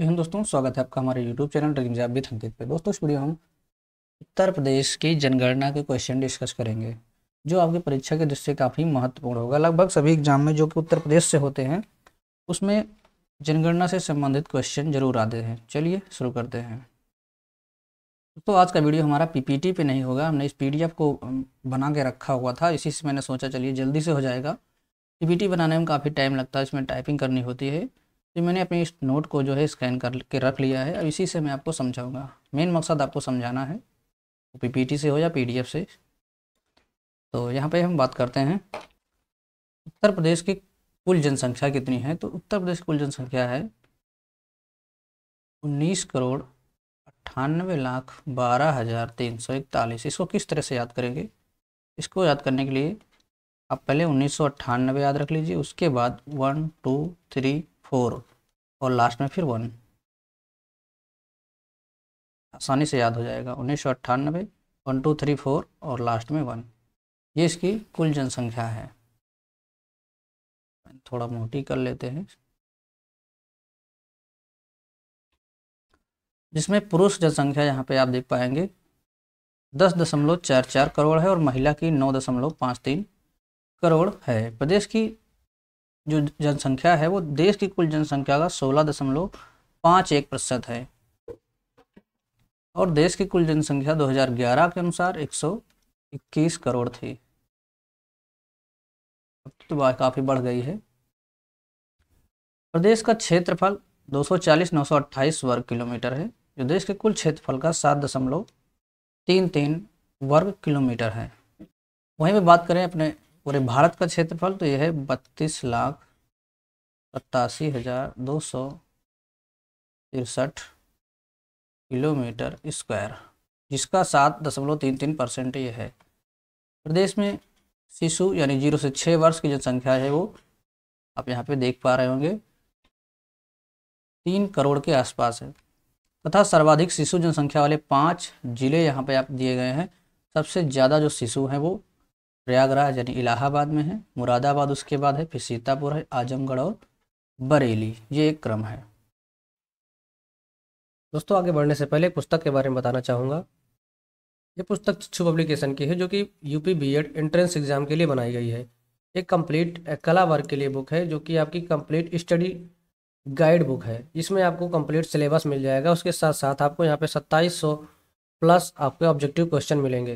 हिंद दोस्तों स्वागत है आपका हमारे यूट्यूब चैनल ड्रीम जब भी थंकित पे दोस्तों इस वीडियो हम उत्तर प्रदेश की जनगणना के क्वेश्चन डिस्कस करेंगे जो आपकी परीक्षा के दृष्टि से काफ़ी महत्वपूर्ण होगा लगभग सभी एग्जाम में जो कि उत्तर प्रदेश से होते हैं उसमें जनगणना से संबंधित क्वेश्चन जरूर आते हैं चलिए शुरू करते हैं दोस्तों आज का वीडियो हमारा पी पी नहीं होगा हमने इस पी को बना के रखा हुआ था इसी से मैंने सोचा चलिए जल्दी से हो जाएगा पी बनाने में काफ़ी टाइम लगता है इसमें टाइपिंग करनी होती है जी मैंने अपने इस नोट को जो है स्कैन करके रख लिया है अब इसी से मैं आपको समझाऊंगा मेन मकसद आपको समझाना है पी पी टी से हो या पी डी एफ से तो यहाँ पे हम बात करते हैं उत्तर प्रदेश की कुल जनसंख्या कितनी है तो उत्तर प्रदेश की कुल जनसंख्या है उन्नीस करोड़ अट्ठानवे लाख बारह हज़ार तीन सौ इकतालीस इसको किस तरह से याद करेंगे इसको याद करने के लिए आप पहले उन्नीस सौ अट्ठानवे याद रख लीजिए उसके बाद वन टू थ्री फोर और लास्ट में फिर वन आसानी से याद हो जाएगा उन्नीस सौ अट्ठानबे वन टू थ्री फोर और लास्ट में वन ये इसकी कुल जनसंख्या है थोड़ा मोटी कर लेते हैं जिसमें पुरुष जनसंख्या यहाँ पे आप देख पाएंगे दस दशमलव चार चार करोड़ है और महिला की नौ दशमलव पाँच तीन करोड़ है प्रदेश की जो जनसंख्या है वो देश की कुल जनसंख्या का सोलह दशमलव पाँच एक प्रतिशत है और देश की कुल जनसंख्या 2011 के अनुसार 121 करोड़ थी अब तो काफ़ी बढ़ गई है प्रदेश का क्षेत्रफल 240,928 वर्ग किलोमीटर है जो देश के कुल क्षेत्रफल का सात दशमलव तीन तीन वर्ग किलोमीटर है वहीं पर बात करें अपने पूरे भारत का क्षेत्रफल तो यह है बत्तीस लाख सत्तासी हजार दो सौ तिरसठ किलोमीटर स्क्वायर जिसका सात दशमलव तीन तीन परसेंट यह है प्रदेश में शिशु यानी जीरो से छः वर्ष की जनसंख्या है वो आप यहाँ पे देख पा रहे होंगे तीन करोड़ के आसपास है तथा सर्वाधिक शिशु जनसंख्या वाले पांच जिले यहाँ पे आप दिए गए हैं सबसे ज़्यादा जो शिशु हैं वो प्रयागराज यानी इलाहाबाद में है मुरादाबाद उसके बाद है फिर सीतापुर है आजमगढ़ और बरेली ये एक क्रम है दोस्तों आगे बढ़ने से पहले पुस्तक के बारे में बताना चाहूँगा ये पुस्तक छु पब्लिकेशन की है जो कि यूपी बीएड एंट्रेंस एग्जाम के लिए बनाई गई है एक कंप्लीट कला वर्ग के लिए बुक है जो कि आपकी कंप्लीट स्टडी गाइड बुक है इसमें आपको कंप्लीट सिलेबस मिल जाएगा उसके साथ साथ आपको यहाँ पे सत्ताईस सौ प्लस आपके ऑब्जेक्टिव क्वेश्चन मिलेंगे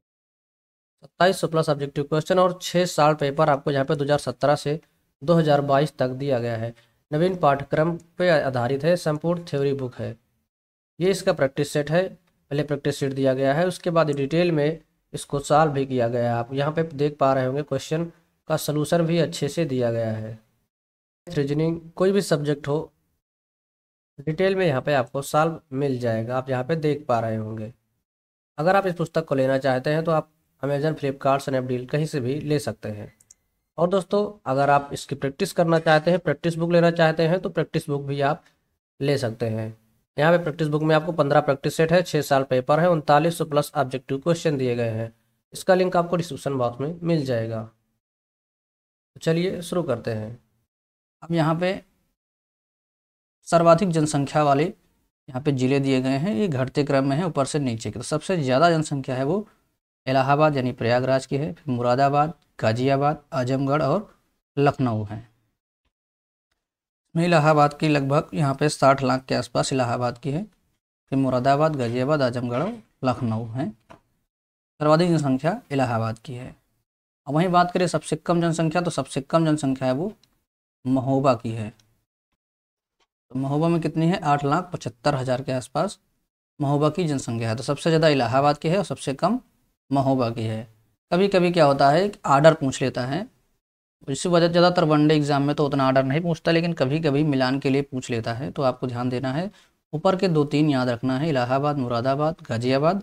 सत्ताईस सौ प्लस ऑब्जेक्टिव क्वेश्चन और छः साल पेपर आपको यहाँ पे 2017 से 2022 तक दिया गया है नवीन पाठ्यक्रम पे आधारित है संपूर्ण थ्योरी बुक है ये इसका प्रैक्टिस सेट है पहले प्रैक्टिस सेट दिया गया है उसके बाद डिटेल में इसको सॉल्व भी किया गया है आप यहाँ पे देख पा रहे होंगे क्वेश्चन का सलूशन भी अच्छे से दिया गया है रीजनिंग कोई भी सब्जेक्ट हो डिटेल में यहाँ पे आपको सॉल्व मिल जाएगा आप यहाँ पे देख पा रहे होंगे अगर आप इस पुस्तक को लेना चाहते हैं तो आप अमेजन फ्लिपकार्ट स्नैपडील कहीं से भी ले सकते हैं और दोस्तों अगर आप इसकी प्रैक्टिस करना चाहते हैं प्रैक्टिस बुक लेना चाहते हैं तो प्रैक्टिस बुक भी आप ले सकते हैं यहाँ पे प्रैक्टिस बुक में आपको पंद्रह प्रैक्टिस सेट है छः साल पेपर है उनतालीस सौ प्लस ऑब्जेक्टिव क्वेश्चन दिए गए हैं इसका लिंक आपको डिस्क्रिप्शन बॉक्स में मिल जाएगा तो चलिए शुरू करते हैं अब यहाँ पे सर्वाधिक जनसंख्या वाले यहाँ पे ज़िले दिए गए हैं ये घटते क्रम में है ऊपर से नीचे की तो सबसे ज़्यादा जनसंख्या है वो इलाहाबाद यानी प्रयागराज की है फिर मुरादाबाद गाजियाबाद आजमगढ़ और लखनऊ हैं इलाहाबाद की लगभग यहाँ पे साठ लाख के आसपास इलाहाबाद की है फिर मुरादाबाद गाजियाबाद आजमगढ़ और लखनऊ हैं सर्वाधिक जनसंख्या इलाहाबाद की है अब वहीं बात करें सबसे कम जनसंख्या तो सबसे कम जनसंख्या है वो महोबा की है तो महोबा में कितनी है आठ लाख पचहत्तर हज़ार के आसपास महोबा की जनसंख्या है तो सबसे ज़्यादा इलाहाबाद की है और सबसे कम महोबा की है कभी कभी क्या होता है आर्डर पूछ लेता है इसी वजह ज़्यादातर वनडे एग्ज़ाम में तो उतना आर्डर नहीं पूछता लेकिन कभी कभी मिलान के लिए पूछ लेता है तो आपको ध्यान देना है ऊपर के दो तीन याद रखना है इलाहाबाद मुरादाबाद गाजियाबाद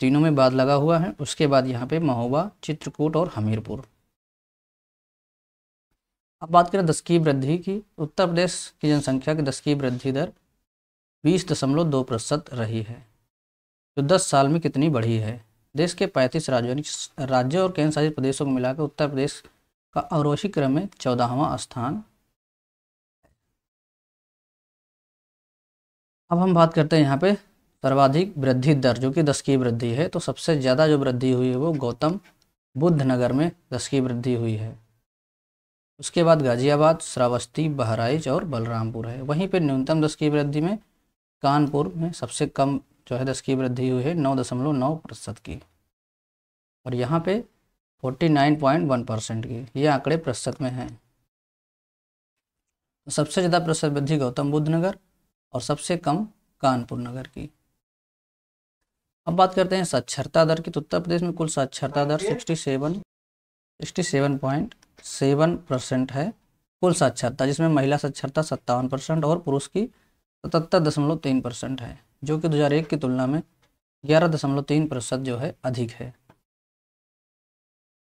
तीनों में बाद लगा हुआ है उसके बाद यहाँ पे महोबा चित्रकूट और हमीरपुर अब बात करें दस की वृद्धि की उत्तर प्रदेश की जनसंख्या की दस की वृद्धि दर बीस दशमलव दो प्रतिशत रही है जो दस साल में कितनी बढ़ी है देश के पैंतीस राज्यों राज्य और केंद्र शासित प्रदेशों को मिलाकर उत्तर प्रदेश का अवरोही क्रम में चौदहवा स्थान अब हम बात करते हैं यहाँ पे सर्वाधिक वृद्धि दर जो कि दस की वृद्धि है तो सबसे ज़्यादा जो वृद्धि हुई है वो गौतम बुद्ध नगर में दस की वृद्धि हुई है उसके बाद गाजियाबाद श्रावस्ती बहराइच और बलरामपुर है वहीं पर न्यूनतम दस की वृद्धि में कानपुर में सबसे कम जो है दस की वृद्धि हुई है नौ दशमलव नौ प्रतिशत की और यहाँ पे forty nine point one percent की ये आंकड़े प्रतिशत में हैं तो सबसे ज़्यादा प्रतिशत वृद्धि गौतम बुद्ध नगर और सबसे कम कानपुर नगर की अब बात करते हैं साक्षरता दर की तो उत्तर प्रदेश में कुल साक्षरता दर sixty seven sixty seven point seven percent है कुल साक्षरता जिसमें महिला साक्षरता सत्तावन परसेंट और पुरुष की सतहत्तर दशमलव तीन परसेंट है जो कि 2001 की तुलना में ग्यारह दशमलव तीन प्रतिशत जो है अधिक है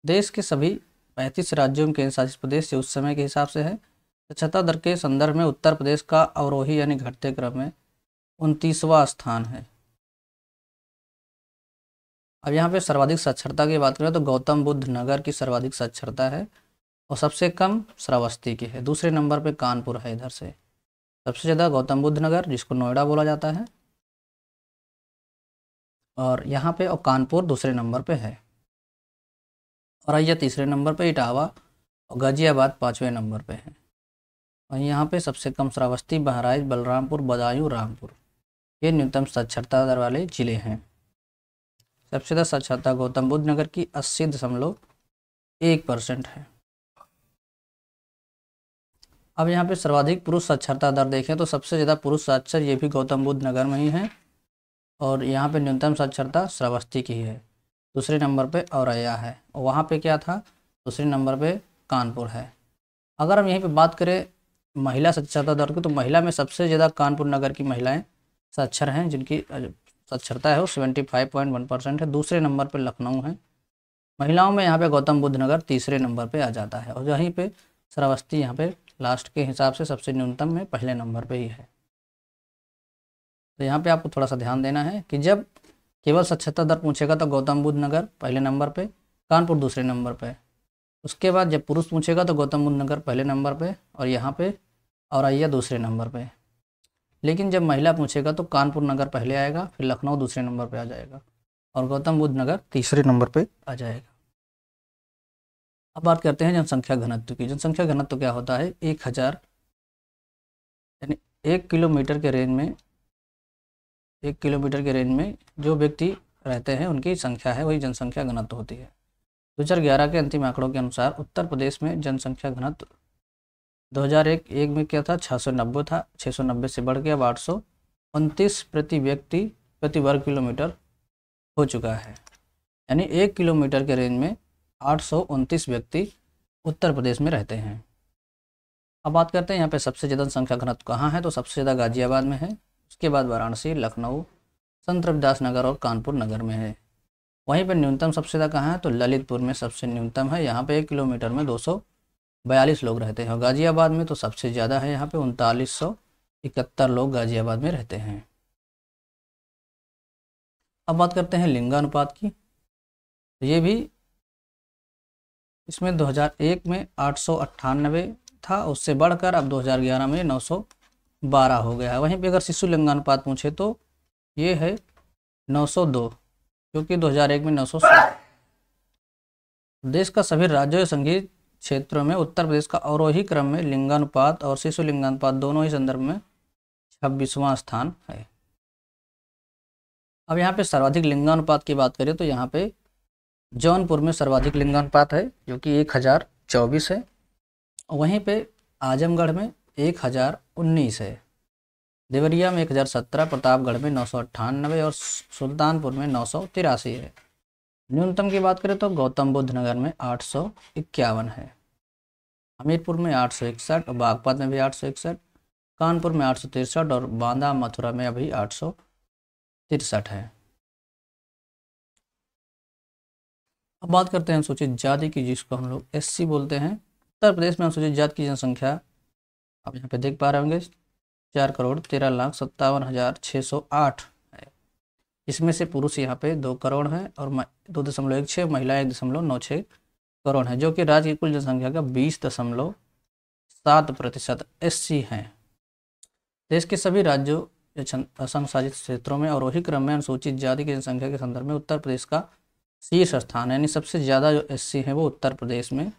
देश के सभी पैंतीस राज्यों में केंद्र शासित प्रदेश से उस समय के हिसाब से है स्वच्छता दर के संदर्भ में उत्तर प्रदेश का अवरोही यानी घटते क्रम में उनतीसवां स्थान है अब यहाँ पे सर्वाधिक साक्षरता की बात करें तो गौतम बुद्ध नगर की सर्वाधिक साक्षरता है और सबसे कम श्रावस्ती की है दूसरे नंबर पे कानपुर है इधर से सबसे ज़्यादा गौतम बुद्ध नगर जिसको नोएडा बोला जाता है और यहाँ पे और कानपुर दूसरे नंबर पे है और आइया तीसरे नंबर पे इटावा और गाजियाबाद पाँचवें नंबर पे है और यहाँ पे सबसे कम श्रावस्ती बहराइच बलरामपुर बदायूं रामपुर ये न्यूनतम साक्षरता दर वाले ज़िले हैं सबसे ज़्यादा साक्षरता गौतम बुद्ध नगर की अस्सी दशमलव एक परसेंट है अब यहाँ पे सर्वाधिक पुरुष साक्षरता दर देखें तो सबसे ज़्यादा पुरुष साक्षर ये भी गौतम बुद्ध नगर में ही है और यहाँ पे न्यूनतम साक्षरता श्रावस्ती की है दूसरे नंबर पे औरैया है और वहाँ पे क्या था दूसरे नंबर पे कानपुर है अगर हम यहीं पे बात करें महिला साक्षरता दर की तो महिला में सबसे ज़्यादा कानपुर नगर की महिलाएं साक्षर हैं जिनकी साक्षरता है वो seventy five point one percent है दूसरे नंबर पर लखनऊ है महिलाओं में यहाँ पर गौतम बुद्ध नगर तीसरे नंबर पर आ जाता है और यहीं पर श्रावस्ती यहाँ पर लास्ट के हिसाब से सबसे न्यूनतम में पहले नंबर पर ही है तो यहाँ पे आपको थोड़ा सा ध्यान देना है कि जब केवल स्वच्छता दर पूछेगा तो गौतम बुद्ध नगर पहले नंबर पे कानपुर दूसरे नंबर पे उसके बाद जब पुरुष पूछेगा तो गौतम बुद्ध नगर पहले नंबर पे और यहाँ पे आइया दूसरे नंबर पे लेकिन जब महिला पूछेगा तो कानपुर नगर पहले आएगा फिर लखनऊ दूसरे नंबर पर आ जाएगा और गौतम बुद्ध नगर तीसरे नंबर पर आ जाएगा अब बात करते हैं जनसंख्या घनत्व की जनसंख्या घनत्व क्या होता है एक हज़ार यानी एक किलोमीटर के रेंज में एक किलोमीटर के रेंज में जो व्यक्ति रहते हैं उनकी संख्या है वही जनसंख्या घनत्व होती है दो हज़ार ग्यारह के अंतिम आंकड़ों के अनुसार उत्तर प्रदेश में जनसंख्या घनत्व 2001 एक में क्या था 690 था 690 से बढ़ के अब आठ प्रति व्यक्ति प्रति वर्ग किलोमीटर हो चुका है यानी एक किलोमीटर के रेंज में आठ व्यक्ति उत्तर प्रदेश में रहते हैं अब बात करते हैं यहाँ पे सबसे ज़्यादा संख्या घनत्व कहाँ है तो सबसे ज़्यादा गाजियाबाद में है इसके बाद वाराणसी लखनऊ संत रविदास नगर और कानपुर नगर में है वहीं पर न्यूनतम सबसे ज़्यादा कहाँ है तो ललितपुर में सबसे न्यूनतम है यहाँ पर एक किलोमीटर में दो सौ बयालीस लोग रहते हैं गाज़ियाबाद में तो सबसे ज़्यादा है यहाँ पे उनतालीस सौ इकहत्तर लोग गाज़ियाबाद में रहते हैं अब बात करते हैं लिंगानुपात की तो ये भी इसमें 2001 में आठ था उससे बढ़कर अब 2011 में नौ बारह हो गया है वहीं पे अगर शिशु लिंगानुपात पूछे तो ये है नौ सौ दो क्योंकि दो हज़ार एक में नौ सौ देश का सभी राज्यों संघीय क्षेत्रों में उत्तर प्रदेश का अवरोही क्रम में लिंगानुपात और शिशु लिंगानुपात दोनों ही संदर्भ में छब्बीसवां स्थान है अब यहाँ पे सर्वाधिक लिंगानुपात की बात करें तो यहाँ पे जौनपुर में सर्वाधिक लिंगानुपात है जो कि एक हज़ार चौबीस है वहीं पे आजमगढ़ में एक हज़ार उन्नीस है देवरिया में एक हज़ार सत्रह प्रतापगढ़ में नौ सौ अट्ठानबे और सुल्तानपुर में नौ सौ तिरासी है न्यूनतम की बात करें तो गौतम बुद्ध नगर में आठ सौ इक्यावन है हमीरपुर में आठ सौ इकसठ और बागपत में भी आठ सौ इकसठ कानपुर में आठ सौ तिरसठ और बांदा मथुरा में अभी आठ सौ तिरसठ है अब बात करते हैं अनुसूचित जाति की जिसको हम लोग एससी बोलते हैं उत्तर प्रदेश में अनुसूचित जाति की जनसंख्या आप यहाँ पे देख पा रहे होंगे चार करोड़ तेरह लाख सत्तावन हज़ार छः सौ आठ है इसमें से पुरुष यहाँ पे दो करोड़ है और दो दशमलव एक छः महिला एक दशमलव नौ छः करोड़ है जो कि राज्य की कुल जनसंख्या का बीस दशमलव सात प्रतिशत एस हैं देश के सभी राज्यों असम क्षेत्रों में और वही क्रम में अनुसूचित जाति की जनसंख्या के संदर्भ में उत्तर प्रदेश का शीर्ष स्थान है यानी सबसे ज़्यादा जो एससी हैं वो उत्तर प्रदेश में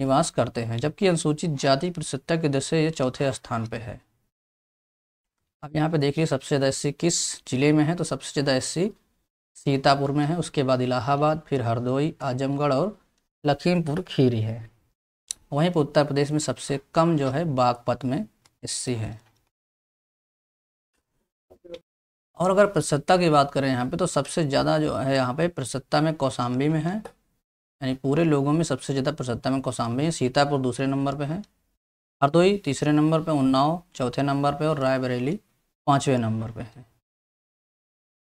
निवास करते हैं जबकि अनुसूचित जाति प्रतिशतता की दृष्टि ये चौथे स्थान पर है अब यहाँ पे देखिए सबसे ज़्यादा एस किस जिले में है तो सबसे ज़्यादा एस सीतापुर में है उसके बाद इलाहाबाद फिर हरदोई आजमगढ़ और लखीमपुर खीरी है वहीं पर उत्तर प्रदेश में सबसे कम जो है बागपत में एस है और अगर प्रसत्ता की बात करें यहाँ पे तो सबसे ज़्यादा जो है यहाँ पे प्रसत्ता में कौसाम्बी में है यानी पूरे लोगों में सबसे ज़्यादा प्रसन्नता में कौशाम्बी है सीतापुर दूसरे नंबर पे है हरदोई तीसरे नंबर पे उन्नाव चौथे नंबर पे और रायबरेली पाँचवें नंबर पे है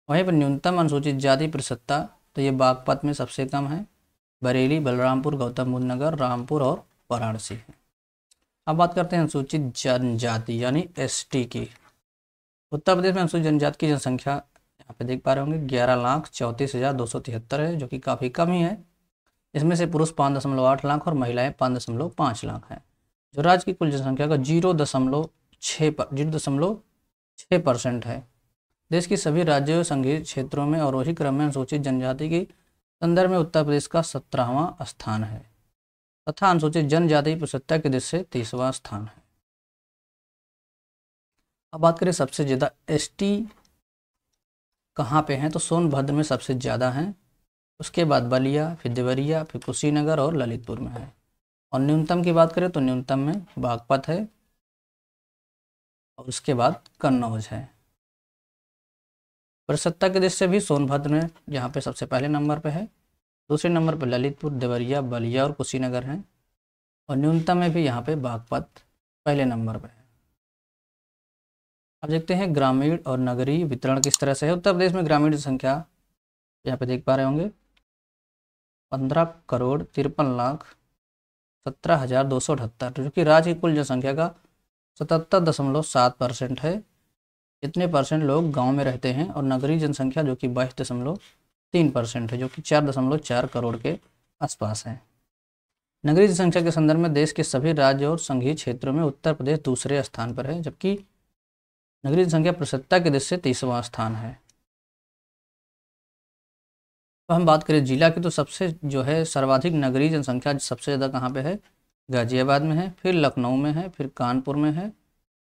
वहीं पर न्यूनतम अनुसूचित जाति प्रसत्ता तो ये बागपत में सबसे कम है बरेली बलरामपुर गौतम बुद्ध नगर रामपुर और वाराणसी है अब बात करते हैं अनुसूचित जनजाति यानी एसटी की उत्तर प्रदेश में अनुसूचित जनजाति की जनसंख्या यहाँ पे देख पा रहे होंगे ग्यारह लाख चौंतीस हज़ार दो सौ तिहत्तर है जो कि काफ़ी कम ही है इसमें से पुरुष पाँच दशमलव आठ लाख और महिलाएं पाँच दशमलव पाँच लाख हैं जो राज्य की कुल जनसंख्या का जीरो दशमलव छः पर जीरो दशमलव छः परसेंट है देश की सभी राज्यों संघीय क्षेत्रों में और वही क्रम में अनुसूचित जनजाति के संदर्भ में उत्तर प्रदेश का सत्रहवां स्थान है तथा अनुसूचित जनजाति प्रसत्ता के दृष्टि से तीसवा स्थान है अब बात करें सबसे ज़्यादा टी कहाँ पे हैं तो सोनभद्र में सबसे ज़्यादा हैं उसके बाद बलिया फिर देवरिया फिर कुशीनगर और ललितपुर में है और न्यूनतम की बात करें तो न्यूनतम में बागपत है और उसके बाद कन्नौज है प्रसत्ता के दृष्टि से भी सोनभद्र में यहाँ पे सबसे पहले नंबर पे है दूसरे नंबर पे ललितपुर देवरिया बलिया और कुशीनगर हैं और न्यूनतम में भी यहाँ पे बागपत पहले नंबर पे है अब देखते हैं ग्रामीण और नगरीय वितरण किस तरह से है उत्तर प्रदेश में ग्रामीण संख्या यहाँ पे देख पा रहे होंगे पंद्रह करोड़ तिरपन लाख सत्रह हजार दो सौ अठहत्तर जो कि राज्य की कुल जनसंख्या का सतहत्तर दशमलव सात परसेंट है इतने परसेंट लोग गांव में रहते हैं और नगरीय जनसंख्या जो कि बाईस दशमलव तीन परसेंट है जो कि चार दशमलव चार करोड़ के आसपास है नगरीय जनसंख्या के संदर्भ में देश के सभी राज्य और संघीय क्षेत्रों में उत्तर प्रदेश दूसरे स्थान पर है जबकि नगरीय जनसंख्या प्रसन्नता की दृष्टि से तीसवां स्थान है तो हम बात करें जिला की तो सबसे जो है सर्वाधिक नगरीय जनसंख्या सबसे ज़्यादा कहाँ पे है गाजियाबाद में है फिर लखनऊ में है फिर कानपुर में है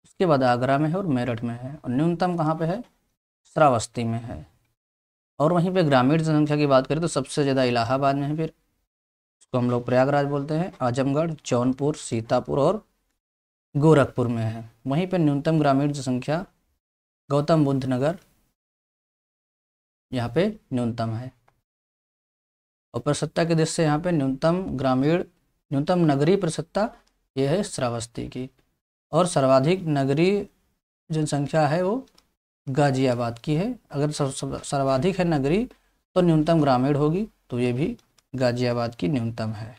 उसके बाद आगरा में है और मेरठ में है और न्यूनतम कहाँ पे है श्रावस्ती में है और वहीं पे ग्रामीण जनसंख्या की बात करें तो सबसे ज़्यादा इलाहाबाद में है फिर इसको हम लोग प्रयागराज बोलते हैं आजमगढ़ जौनपुर सीतापुर और गोरखपुर में है वहीं पर न्यूनतम ग्रामीण जनसंख्या गौतम बुद्ध नगर यहाँ पे न्यूनतम है और प्रसत्ता की दृष्टि से यहाँ पे न्यूनतम ग्रामीण न्यूनतम नगरीय प्रसत्ता ये है श्रावस्ती की और सर्वाधिक नगरीय जनसंख्या है वो गाजियाबाद की है अगर सर्वाधिक है नगरी तो न्यूनतम ग्रामीण होगी तो ये भी गाजियाबाद की न्यूनतम है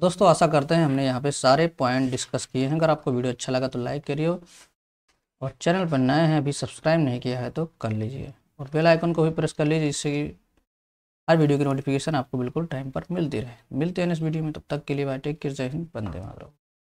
दोस्तों आशा करते हैं हमने यहाँ पे सारे पॉइंट डिस्कस किए हैं अगर आपको वीडियो अच्छा लगा तो लाइक करिए और चैनल पर नए हैं अभी सब्सक्राइब नहीं किया है तो कर लीजिए और बेल आइकन को भी प्रेस कर लीजिए जिससे कि हर वीडियो की नोटिफिकेशन आपको बिल्कुल टाइम पर मिलती रहे मिलते हैं इस वीडियो में तब तक के लिए बाय टेक केयर जय हिंद बंदे मातरम